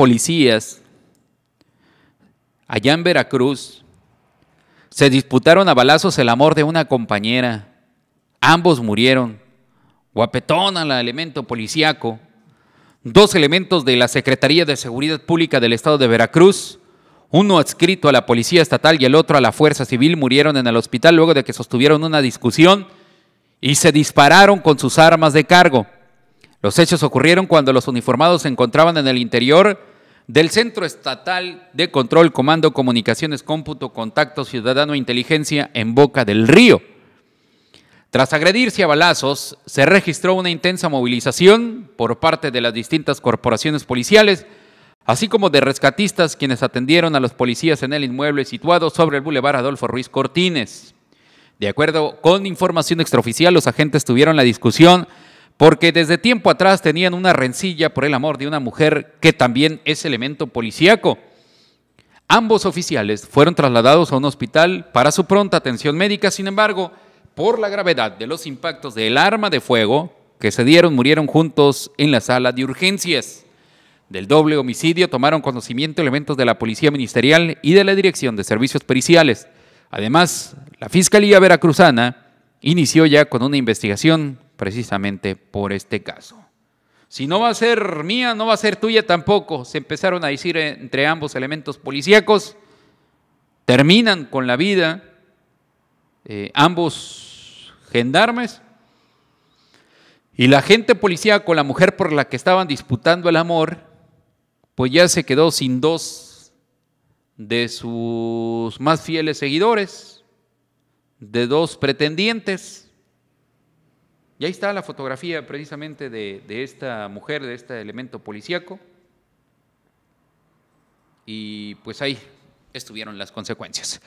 policías allá en Veracruz se disputaron a balazos el amor de una compañera. Ambos murieron. Guapetón al elemento policíaco. Dos elementos de la Secretaría de Seguridad Pública del Estado de Veracruz, uno adscrito a la Policía Estatal y el otro a la Fuerza Civil, murieron en el hospital luego de que sostuvieron una discusión y se dispararon con sus armas de cargo. Los hechos ocurrieron cuando los uniformados se encontraban en el interior del Centro Estatal de Control, Comando, Comunicaciones, Cómputo, Contacto, Ciudadano e Inteligencia en Boca del Río. Tras agredirse a balazos, se registró una intensa movilización por parte de las distintas corporaciones policiales, así como de rescatistas quienes atendieron a los policías en el inmueble situado sobre el Boulevard Adolfo Ruiz Cortines. De acuerdo con información extraoficial, los agentes tuvieron la discusión porque desde tiempo atrás tenían una rencilla por el amor de una mujer que también es elemento policíaco. Ambos oficiales fueron trasladados a un hospital para su pronta atención médica, sin embargo, por la gravedad de los impactos del arma de fuego que se dieron, murieron juntos en la sala de urgencias. Del doble homicidio tomaron conocimiento elementos de la Policía Ministerial y de la Dirección de Servicios Periciales. Además, la Fiscalía Veracruzana inició ya con una investigación precisamente por este caso. Si no va a ser mía, no va a ser tuya tampoco. Se empezaron a decir entre ambos elementos policíacos, terminan con la vida eh, ambos gendarmes y la gente policía con la mujer por la que estaban disputando el amor, pues ya se quedó sin dos de sus más fieles seguidores, de dos pretendientes. Y ahí está la fotografía precisamente de, esta mujer, de este elemento policíaco. Y pues ahí estuvieron las consecuencias.